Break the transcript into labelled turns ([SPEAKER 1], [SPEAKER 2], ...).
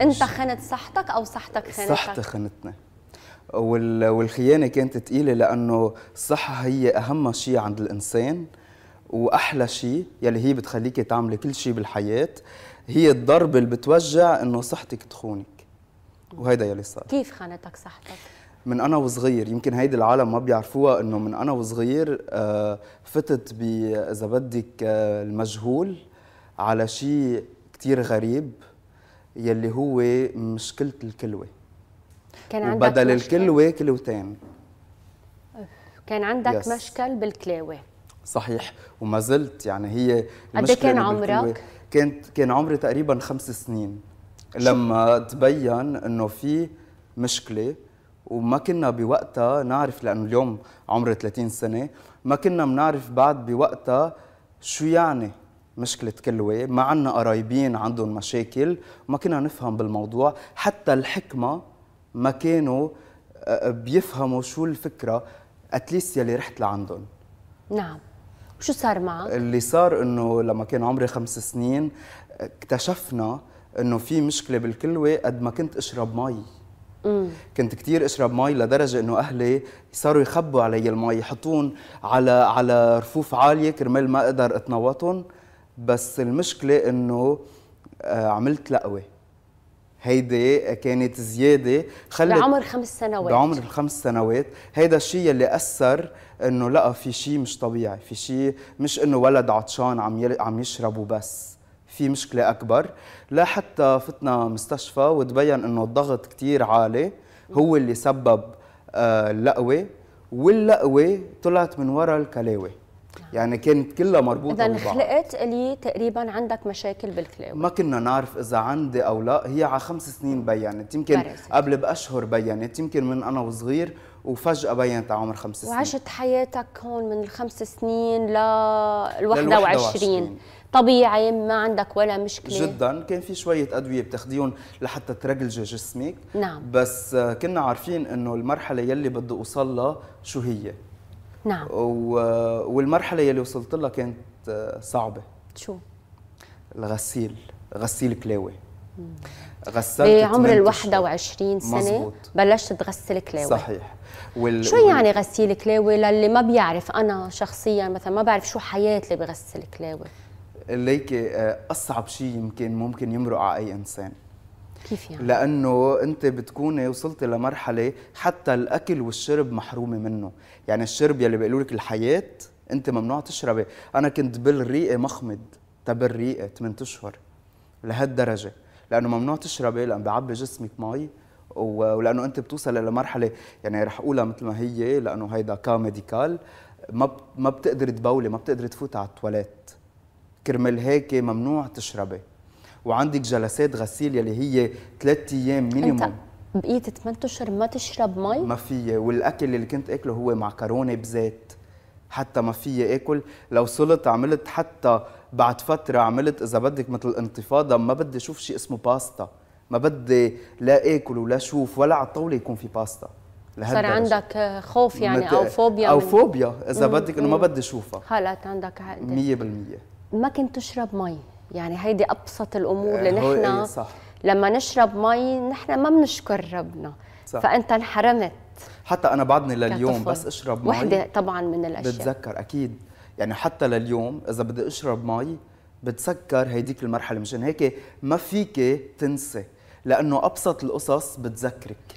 [SPEAKER 1] انت خنت صحتك او صحتك خانتك صحتي
[SPEAKER 2] خنتني والخيانه كانت ثقيله لانه الصحه هي اهم شيء عند الانسان واحلى شيء يلي هي بتخليك تعملي كل شيء بالحياه هي الضربه اللي بتوجع انه صحتك تخونك وهيدا يلي صار
[SPEAKER 1] كيف خانتك صحتك
[SPEAKER 2] من انا وصغير يمكن هيدي العالم ما بيعرفوها انه من انا وصغير آه، فتت اذا بدك آه، المجهول على شيء كثير غريب يلي هو مشكله الكلوه
[SPEAKER 1] كان عندك بدل
[SPEAKER 2] الكلوه كلوتين
[SPEAKER 1] كان عندك يس. مشكل بالكلاوه
[SPEAKER 2] صحيح وما زلت يعني هي قد كان عمرك؟ كانت كان عمري تقريبا خمس سنين لما تبين انه في مشكله وما كنا بوقتها نعرف لانه اليوم عمري 30 سنه ما كنا بنعرف بعد بوقتها شو يعني مشكله كلوة ما عندنا قرايبين عندهم مشاكل ما كنا نفهم بالموضوع حتى الحكمه ما كانوا آه، آه، بيفهموا شو الفكره اتليست يلي رحت لعندهم
[SPEAKER 1] نعم شو صار معك؟
[SPEAKER 2] اللي صار انه لما كان عمري خمس سنين اكتشفنا انه في مشكله بالكلوه قد ما كنت اشرب مي مم. كنت كثير اشرب مي لدرجه انه اهلي صاروا يخبوا علي المي يحطون على على رفوف عاليه كرمال ما اقدر اتنوطهم بس المشكله انه آه، عملت لقوه هيدي كانت زياده خلت بعمر
[SPEAKER 1] خمس سنوات بعمر
[SPEAKER 2] الخمس سنوات هيدا الشيء اللي اثر انه لقى في شيء مش طبيعي في شيء مش انه ولد عطشان عم عم يشرب وبس في مشكله اكبر لحتى فتنا مستشفى وتبين انه الضغط كتير عالي هو اللي سبب آه، اللقوه واللقوه طلعت من وراء الكلاوي نعم. يعني كانت كلها مربوطه ببعض اذا خلقت
[SPEAKER 1] لي تقريبا عندك مشاكل بالخلاوه
[SPEAKER 2] ما كنا نعرف اذا عندي او لا هي على خمس سنين بينت يمكن قبل باشهر بينت يمكن من انا وصغير وفجأة بينت على عمر خمس سنين وعشت
[SPEAKER 1] حياتك هون من الخمس سنين لل 21 طبيعي ما عندك ولا مشكلة
[SPEAKER 2] جدا كان في شوية أدوية بتاخديهم لحتى ترجلجي جسمك نعم بس كنا عارفين إنه المرحلة يلي بدي أوصل لها شو هي نعم و... والمرحله اللي وصلت لها كانت آه، صعبه شو الغسيل غسيل كلاوي غسلت بعمر ال
[SPEAKER 1] 21 سنه مزبوط. بلشت تغسل كلاوي
[SPEAKER 2] صحيح وال... شو يعني
[SPEAKER 1] غسيل كلاوي للي ما بيعرف انا شخصيا مثلا ما بعرف شو حياه اللي بغسل كلاوي
[SPEAKER 2] ليكي آه، اصعب شيء يمكن ممكن يمرق على اي انسان كيف يعني؟ لانه انت بتكوني وصلتي لمرحله حتى الاكل والشرب محرومه منه يعني الشرب يلي بيقولوا لك الحياه انت ممنوع تشربي انا كنت بالريقه مخمد تبل الريقه 8 اشهر لهالدرجه لانه ممنوع تشربي لانه بيعبي جسمك مي ولانه انت بتوصل لمرحله يعني رح اقولها مثل ما هي لانه هيدا كاميديكال ما ما بتقدري تبولي ما بتقدري تفوتي على التواليت كرمال هيك ممنوع تشربي وعندك جلسات غسيل يلي هي ثلاث ايام مينيموم
[SPEAKER 1] بقيت 8 اشهر ما تشرب مي
[SPEAKER 2] ما فيي والاكل اللي كنت اكله هو معكرونه بزيت حتى ما فيي اكل لو صلت عملت حتى بعد فتره عملت اذا بدك مثل انتفاضه ما بدي اشوف شيء اسمه باستا ما بدي لا اكل ولا اشوف ولا على الطاوله يكون في باستا صار
[SPEAKER 1] عندك خوف يعني مت... او فوبيا او من... فوبيا
[SPEAKER 2] اذا بدك انه ما بدي اشوفها
[SPEAKER 1] هلا عندك عقده 100% ما كنت تشرب مي يعني هيدي ابسط الامور آه، اللي نحن إيه، لما نشرب مي نحن ما بنشكر ربنا صح. فانت انحرمت
[SPEAKER 2] حتى انا بعدني لليوم كطفل. بس اشرب مي وحده
[SPEAKER 1] طبعا من الاشياء بتذكر
[SPEAKER 2] اكيد يعني حتى لليوم اذا بدي اشرب مي بتسكر هيديك المرحله مشان هيك ما فيك تنسي لانه ابسط القصص بتذكرك